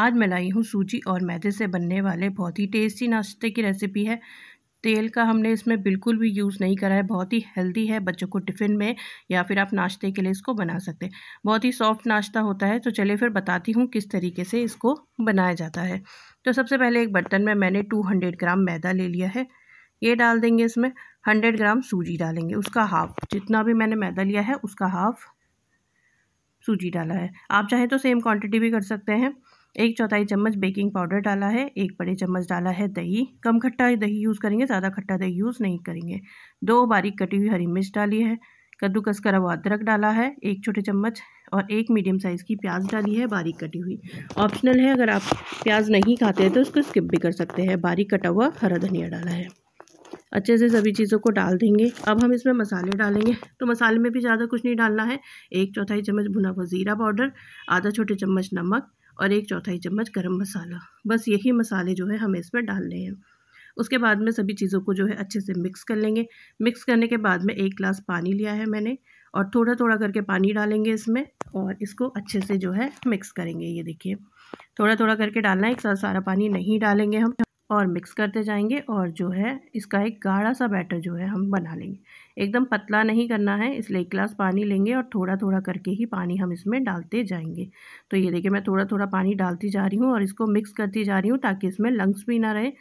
आज मैं लाई हूँ सूजी और मैदे से बनने वाले बहुत ही टेस्टी नाश्ते की रेसिपी है तेल का हमने इसमें बिल्कुल भी यूज़ नहीं करा है बहुत ही हेल्दी है बच्चों को टिफ़िन में या फिर आप नाश्ते के लिए इसको बना सकते हैं बहुत ही सॉफ्ट नाश्ता होता है तो चलिए फिर बताती हूँ किस तरीके से इसको बनाया जाता है तो सबसे पहले एक बर्तन में मैंने 200 ग्राम मैदा ले लिया है ये डाल देंगे इसमें हंड्रेड ग्राम सूजी डालेंगे उसका हाफ़ जितना भी मैंने मैदा लिया है उसका हाफ़ सूजी डाला है आप चाहें तो सेम क्वान्टिटी भी कर सकते हैं एक चौथाई चम्मच बेकिंग पाउडर डाला है एक बड़े चम्मच डाला है दही कम खट्टा दही यूज़ करेंगे ज़्यादा खट्टा दही यूज़ नहीं करेंगे दो बारीक कटी हुई हरी मिर्च डाली है कद्दूकस करा हुआ अदरक डाला है एक छोटे चम्मच और एक मीडियम साइज़ की प्याज डाली है बारीक कटी हुई ऑप्शनल है अगर आप प्याज नहीं खाते हैं तो उसको स्किप भी कर सकते हैं बारीक कटा हुआ हरा धनिया डाला है अच्छे से सभी चीज़ों को डाल देंगे अब हम इसमें मसाले डालेंगे तो मसाले में भी ज़्यादा कुछ नहीं डालना है एक चौथाई चम्मच भुना हुआ ज़ीरा पाउडर आधा छोटे चम्मच नमक और एक चौथाई चम्मच गरम मसाला बस यही मसाले जो है हमें इसमें डालने हैं उसके बाद में सभी चीज़ों को जो है अच्छे से मिक्स कर लेंगे मिक्स करने के बाद में एक गिलास पानी लिया है मैंने और थोड़ा थोड़ा करके पानी डालेंगे इसमें और इसको अच्छे से जो है मिक्स करेंगे ये देखिए थोड़ा थोड़ा करके डालना है एक साथ सारा पानी नहीं डालेंगे हम और मिक्स करते जाएंगे और जो है इसका एक गाढ़ा सा बैटर जो है हम बना लेंगे एकदम पतला नहीं करना है इसलिए एक गिलास पानी लेंगे और थोड़ा थोड़ा करके ही पानी हम इसमें डालते जाएंगे तो ये देखिए मैं थोड़ा थोड़ा पानी डालती जा रही हूँ और इसको मिक्स करती जा रही हूँ ताकि इसमें लंग्स भी ना रहे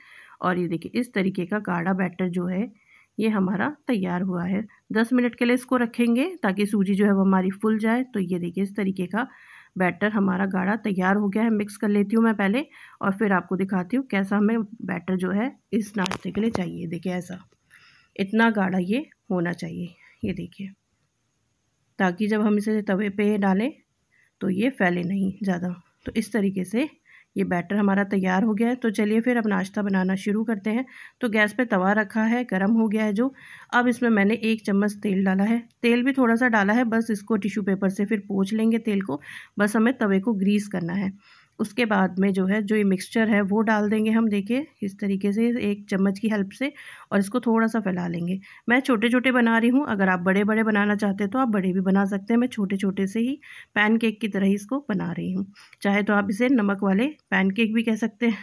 और ये देखिए इस तरीके का गाढ़ा बैटर जो है ये हमारा तैयार हुआ है दस मिनट के लिए इसको रखेंगे ताकि सूजी जो है वो हमारी फूल जाए तो ये देखिए इस तरीके का बैटर हमारा गाढ़ा तैयार हो गया है मिक्स कर लेती हूँ मैं पहले और फिर आपको दिखाती हूँ कैसा हमें बैटर जो है इस नाश्ते के लिए चाहिए देखिए ऐसा इतना गाढ़ा ये होना चाहिए ये देखिए ताकि जब हम इसे तवे पे डालें तो ये फैले नहीं ज़्यादा तो इस तरीके से ये बैटर हमारा तैयार हो गया है तो चलिए फिर अब नाश्ता बनाना शुरू करते हैं तो गैस पे तवा रखा है गर्म हो गया है जो अब इसमें मैंने एक चम्मच तेल डाला है तेल भी थोड़ा सा डाला है बस इसको टिश्यू पेपर से फिर पोछ लेंगे तेल को बस हमें तवे को ग्रीस करना है उसके बाद में जो है जो ये मिक्सचर है वो डाल देंगे हम देखिए इस तरीके से एक चम्मच की हेल्प से और इसको थोड़ा सा फैला लेंगे मैं छोटे छोटे बना रही हूँ अगर आप बड़े बड़े बनाना चाहते हैं तो आप बड़े भी बना सकते हैं मैं छोटे छोटे से ही पैन केक की तरह ही इसको बना रही हूँ चाहे तो आप इसे नमक वाले पैन भी कह सकते हैं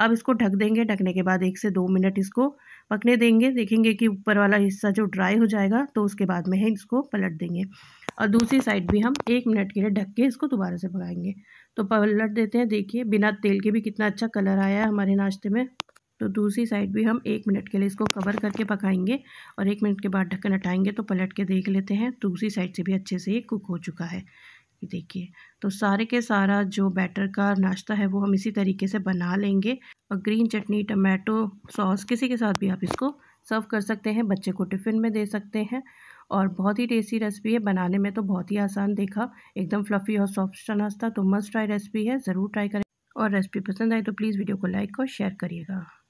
अब इसको ढक देंगे ढकने के बाद एक से दो मिनट इसको पकने देंगे देखेंगे कि ऊपर वाला हिस्सा जो ड्राई हो जाएगा तो उसके बाद में है इसको पलट देंगे और दूसरी साइड भी हम एक मिनट के लिए ढक के इसको दोबारा से पकाएंगे तो पलट देते हैं देखिए बिना तेल के भी कितना अच्छा कलर आया है हमारे नाश्ते में तो दूसरी साइड भी हम एक मिनट के लिए इसको कवर करके पकाएंगे और एक मिनट के बाद ढक्कन हटाएंगे तो पलट के देख लेते हैं दूसरी साइड से भी अच्छे से ये कुक हो चुका है ये देखिए तो सारे के सारा जो बैटर का नाश्ता है वो हम इसी तरीके से बना लेंगे और ग्रीन चटनी टमाटो सॉस किसी के साथ भी आप इसको सर्व कर सकते हैं बच्चे को टिफ़िन में दे सकते हैं और बहुत ही टेस्टी रेसिपी है बनाने में तो बहुत ही आसान देखा एकदम फ्लफ़ी और सॉफ्ट सा नाश्ता तो मस्ट ट्राई रेसिपी है ज़रूर ट्राई करें और रेसिपी पसंद आए तो प्लीज़ वीडियो को लाइक और शेयर करिएगा